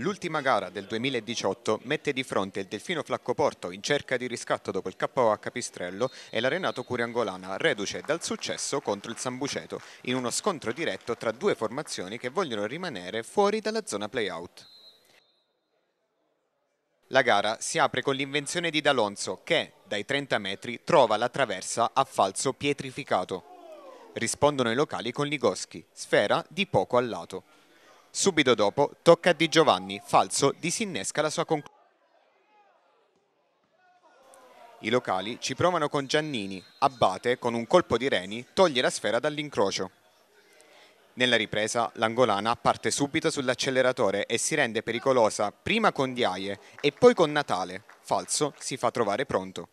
L'ultima gara del 2018 mette di fronte il Delfino Flaccoporto in cerca di riscatto dopo il KO a Capistrello e l'Arenato Curiangolana, reduce dal successo contro il Sambuceto, in uno scontro diretto tra due formazioni che vogliono rimanere fuori dalla zona play-out. La gara si apre con l'invenzione di D'Alonso che, dai 30 metri, trova la traversa a falso pietrificato. Rispondono i locali con Ligoschi, sfera di poco al lato. Subito dopo tocca a Di Giovanni, falso, disinnesca la sua conclusione. I locali ci provano con Giannini, Abbate con un colpo di reni toglie la sfera dall'incrocio. Nella ripresa l'angolana parte subito sull'acceleratore e si rende pericolosa prima con Diaie e poi con Natale, falso, si fa trovare pronto.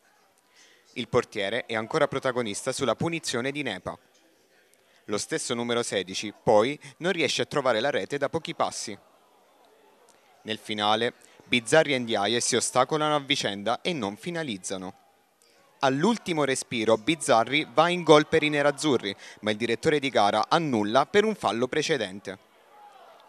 Il portiere è ancora protagonista sulla punizione di Nepa, lo stesso numero 16, poi, non riesce a trovare la rete da pochi passi. Nel finale, Bizzarri e Ndiaye si ostacolano a vicenda e non finalizzano. All'ultimo respiro Bizzarri va in gol per i nerazzurri, ma il direttore di gara annulla per un fallo precedente.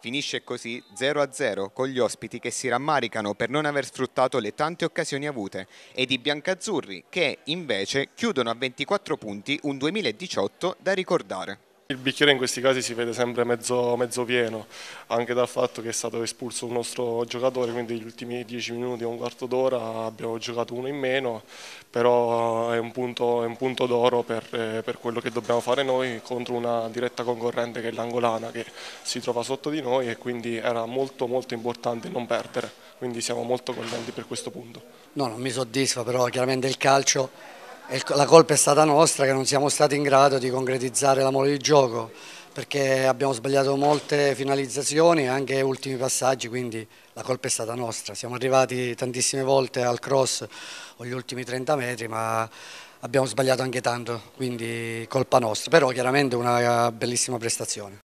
Finisce così 0-0 con gli ospiti che si rammaricano per non aver sfruttato le tante occasioni avute ed i biancazzurri che invece chiudono a 24 punti un 2018 da ricordare. Il bicchiere in questi casi si vede sempre mezzo, mezzo, pieno, anche dal fatto che è stato espulso un nostro giocatore, quindi negli ultimi dieci minuti o un quarto d'ora abbiamo giocato uno in meno, però è un punto, punto d'oro per, eh, per, quello che dobbiamo fare noi contro una diretta concorrente che è l'Angolana che si trova sotto di noi e quindi era molto molto importante non perdere, quindi siamo molto contenti per questo punto. No, non mi soddisfa però chiaramente il calcio la colpa è stata nostra che non siamo stati in grado di concretizzare l'amore di gioco perché abbiamo sbagliato molte finalizzazioni e anche ultimi passaggi, quindi la colpa è stata nostra. Siamo arrivati tantissime volte al cross o gli ultimi 30 metri, ma abbiamo sbagliato anche tanto, quindi colpa nostra, però chiaramente una bellissima prestazione.